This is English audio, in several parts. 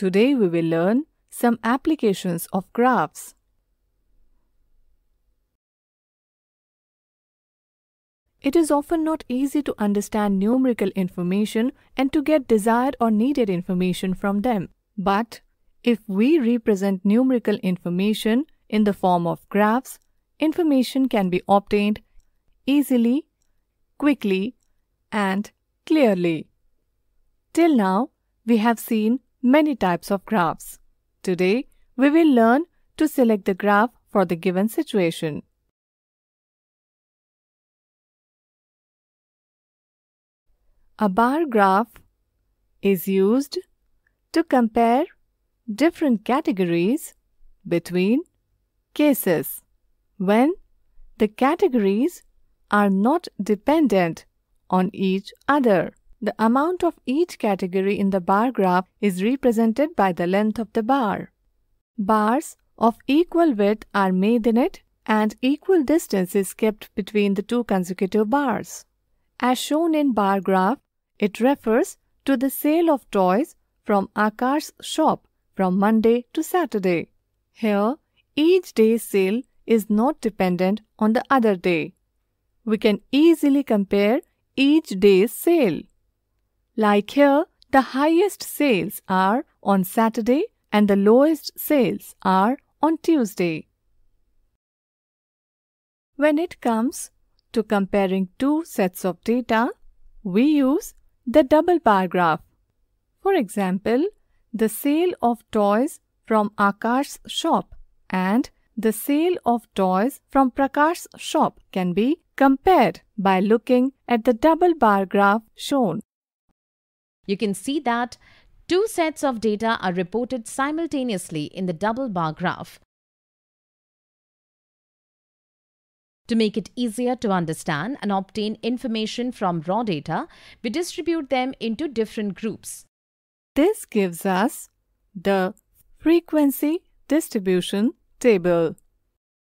Today we will learn some applications of graphs. It is often not easy to understand numerical information and to get desired or needed information from them. But if we represent numerical information in the form of graphs, information can be obtained easily, quickly, and clearly. Till now, we have seen many types of graphs. Today, we will learn to select the graph for the given situation. A bar graph is used to compare different categories between cases when the categories are not dependent on each other. The amount of each category in the bar graph is represented by the length of the bar. Bars of equal width are made in it and equal distance is kept between the two consecutive bars. As shown in bar graph, it refers to the sale of toys from Akar's shop from Monday to Saturday. Here, each day's sale is not dependent on the other day. We can easily compare each day's sale. Like here, the highest sales are on Saturday and the lowest sales are on Tuesday. When it comes to comparing two sets of data, we use the double bar graph. For example, the sale of toys from Akash's shop and the sale of toys from Prakash's shop can be compared by looking at the double bar graph shown. You can see that two sets of data are reported simultaneously in the double bar graph. To make it easier to understand and obtain information from raw data, we distribute them into different groups. This gives us the frequency distribution table.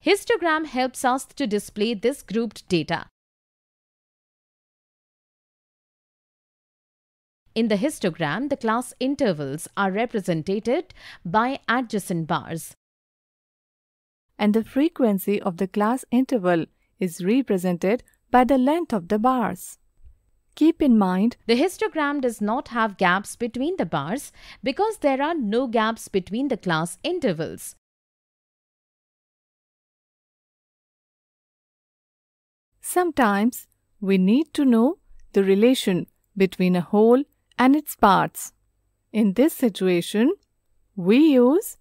Histogram helps us to display this grouped data. In the histogram, the class intervals are represented by adjacent bars. And the frequency of the class interval is represented by the length of the bars. Keep in mind, the histogram does not have gaps between the bars because there are no gaps between the class intervals. Sometimes we need to know the relation between a whole and its parts. In this situation, we use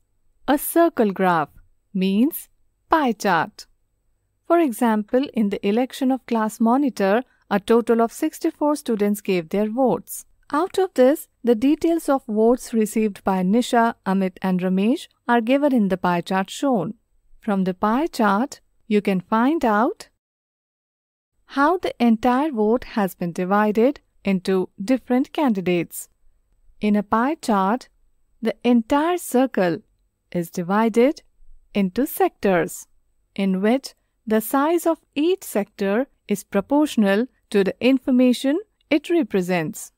a circle graph, means pie chart. For example, in the election of class monitor, a total of 64 students gave their votes. Out of this, the details of votes received by Nisha, Amit and Ramesh are given in the pie chart shown. From the pie chart, you can find out how the entire vote has been divided into different candidates. In a pie chart, the entire circle is divided into sectors, in which the size of each sector is proportional to the information it represents.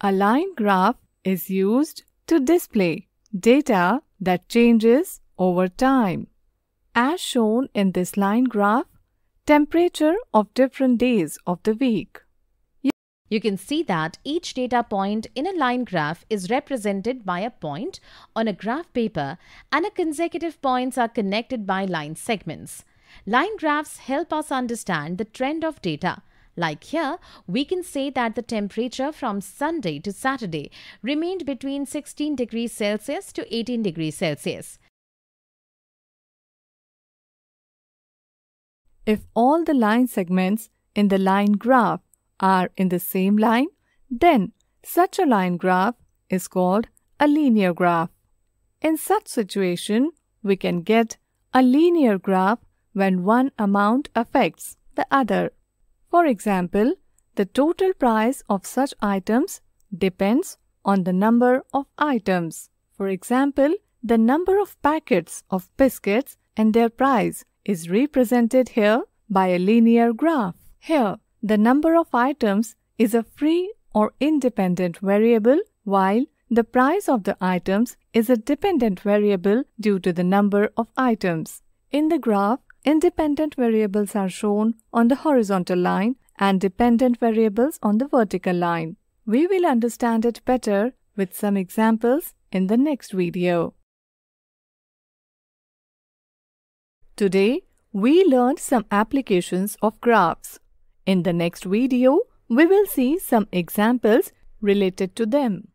A line graph is used to display data that changes over time. As shown in this line graph, Temperature of different days of the week. You can see that each data point in a line graph is represented by a point on a graph paper and a consecutive points are connected by line segments. Line graphs help us understand the trend of data. Like here, we can say that the temperature from Sunday to Saturday remained between 16 degrees Celsius to 18 degrees Celsius. If all the line segments in the line graph are in the same line, then such a line graph is called a linear graph. In such situation, we can get a linear graph when one amount affects the other. For example, the total price of such items depends on the number of items. For example, the number of packets of biscuits and their price is represented here by a linear graph. Here, the number of items is a free or independent variable while the price of the items is a dependent variable due to the number of items. In the graph, independent variables are shown on the horizontal line and dependent variables on the vertical line. We will understand it better with some examples in the next video. Today, we learned some applications of graphs. In the next video, we will see some examples related to them.